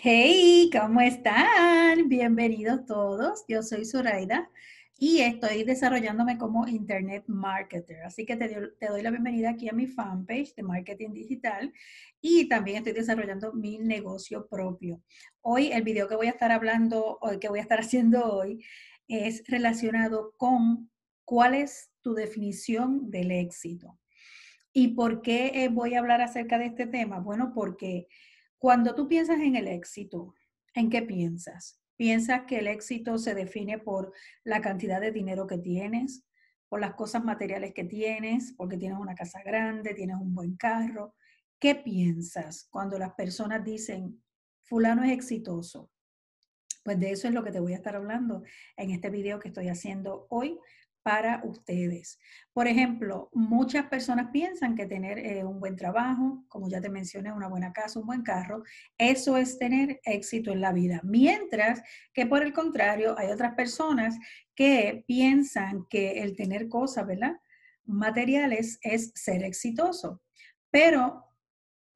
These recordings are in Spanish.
Hey, ¿cómo están? Bienvenidos todos. Yo soy Zoraida y estoy desarrollándome como Internet Marketer. Así que te, doy, la bienvenida aquí a mi fanpage de Marketing Digital y también estoy desarrollando mi negocio propio. Hoy el video que voy a estar hablando, o que voy a estar haciendo hoy, es relacionado con cuál es tu definición del éxito. ¿Y por qué eh, voy a hablar acerca de este tema? Bueno, porque cuando tú piensas en el éxito, ¿en qué piensas? ¿Piensas que el éxito se define por la cantidad de dinero que tienes, por las cosas materiales que tienes, porque tienes una casa grande, tienes un buen carro? ¿Qué piensas cuando las personas dicen, fulano es exitoso? Pues de eso es lo que te voy a estar hablando en este video que estoy haciendo hoy para ustedes. Por ejemplo, muchas personas piensan que tener eh, un buen trabajo, como ya te mencioné, una buena casa, un buen carro, eso es tener éxito en la vida. Mientras que por el contrario, hay otras personas que piensan que el tener cosas, ¿verdad? Materiales es ser exitoso. Pero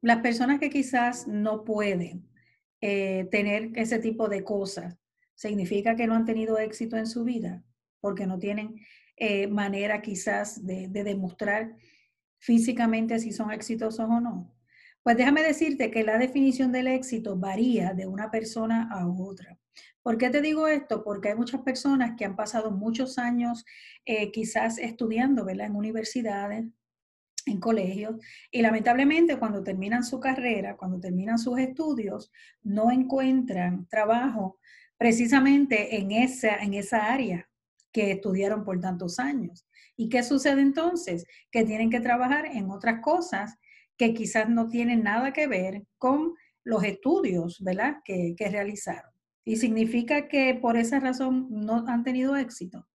las personas que quizás no pueden eh, tener ese tipo de cosas, ¿significa que no han tenido éxito en su vida? porque no tienen eh, manera quizás de, demostrar físicamente si son exitosos o no. Pues déjame decirte que la definición del éxito varía de una persona a otra. ¿Por qué te digo esto? Porque hay muchas personas que han pasado muchos años eh, quizás estudiando, ¿verdad? En universidades, en colegios, y lamentablemente cuando terminan su carrera, cuando terminan sus estudios, no encuentran trabajo precisamente en esa, en esa área que estudiaron por tantos años. ¿Y qué sucede entonces? Que tienen que trabajar en otras cosas que quizás no tienen nada que ver con los estudios, ¿verdad?, que, que realizaron. ¿Y significa que por esa razón no han tenido éxito?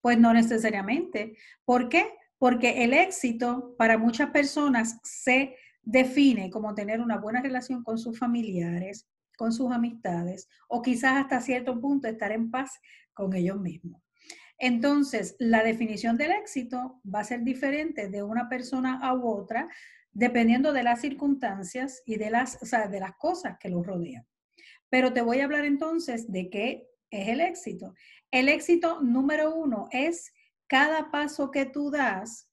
Pues no necesariamente. ¿Por qué? Porque el éxito para muchas personas se define como tener una buena relación con sus familiares, con sus amistades o quizás hasta cierto punto estar en paz con ellos mismos. Entonces, la definición del éxito va a ser diferente de una persona a otra, dependiendo de las circunstancias y de las, cosas que los rodean. Pero te voy a hablar entonces de qué es el éxito. El éxito número uno es cada paso que tú das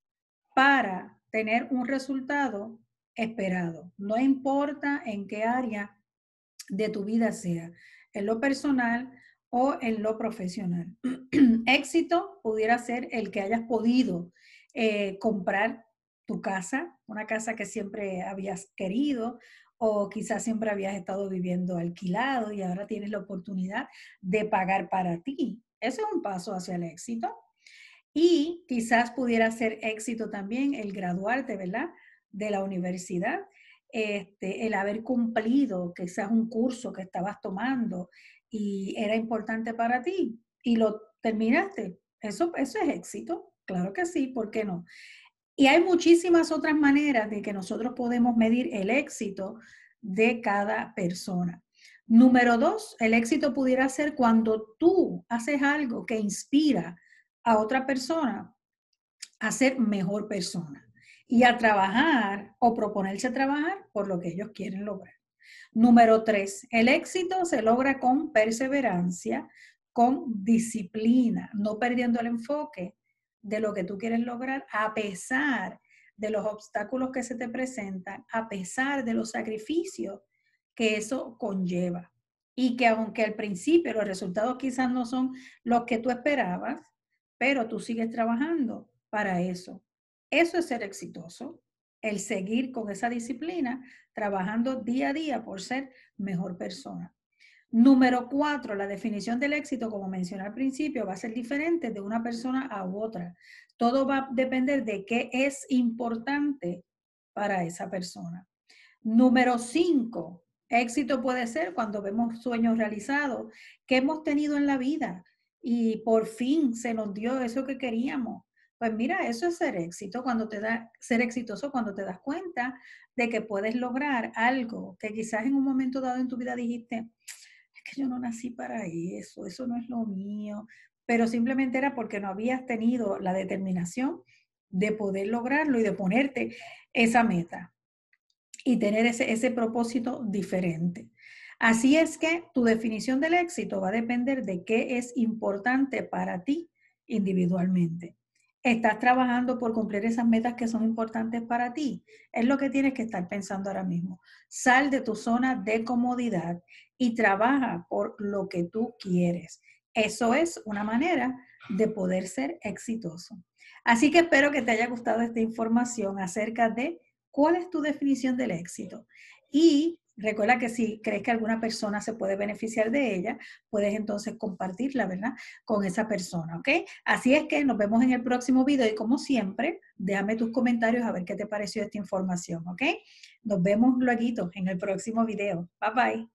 para tener un resultado esperado. No importa en qué área de tu vida sea, en lo personal, o en lo profesional. Éxito pudiera ser el que hayas podido eh, comprar tu casa, una casa que siempre habías querido o quizás siempre habías estado viviendo alquilado y ahora tienes la oportunidad de pagar para ti. Ese es un paso hacia el éxito. Y quizás pudiera ser éxito también el graduarte, ¿verdad? De la universidad, este, el haber cumplido quizás un curso que estabas tomando, y era importante para ti y lo terminaste. Eso, eso es éxito, claro que sí, ¿por qué no? Y hay muchísimas otras maneras de que nosotros podemos medir el éxito de cada persona. Número dos, el éxito pudiera ser cuando tú haces algo que inspira a otra persona a ser mejor persona y a trabajar o proponerse trabajar por lo que ellos quieren lograr. Número tres, el éxito se logra con perseverancia, con disciplina, no perdiendo el enfoque de lo que tú quieres lograr a pesar de los obstáculos que se te presentan, a pesar de los sacrificios que eso conlleva. Y que aunque al principio los resultados quizás no son los que tú esperabas, pero tú sigues trabajando para eso. Eso es ser exitoso el seguir con esa disciplina, trabajando día a día por ser mejor persona. Número cuatro, la definición del éxito, como mencioné al principio, va a ser diferente de una persona a otra. Todo va a depender de qué es importante para esa persona. Número cinco, éxito puede ser cuando vemos sueños realizados que hemos tenido en la vida y por fin se nos dio eso que queríamos pues mira, eso es ser éxito cuando te da, ser exitoso cuando te das cuenta de que puedes lograr algo que quizás en un momento dado en tu vida dijiste, es que yo no nací para eso, eso no es lo mío, pero simplemente era porque no habías tenido la determinación de poder lograrlo y de ponerte esa meta y tener ese, ese propósito diferente. Así es que tu definición del éxito va a depender de qué es importante para ti individualmente estás trabajando por cumplir esas metas que son importantes para ti. Es lo que tienes que estar pensando ahora mismo. Sal de tu zona de comodidad y trabaja por lo que tú quieres. Eso es una manera de poder ser exitoso. Así que espero que te haya gustado esta información acerca de cuál es tu definición del éxito y Recuerda que si crees que alguna persona se puede beneficiar de ella, puedes entonces compartirla, ¿verdad? Con esa persona, ¿ok? Así es que nos vemos en el próximo video y como siempre, déjame tus comentarios a ver qué te pareció esta información, ¿ok? Nos vemos luego en el próximo video. Bye bye.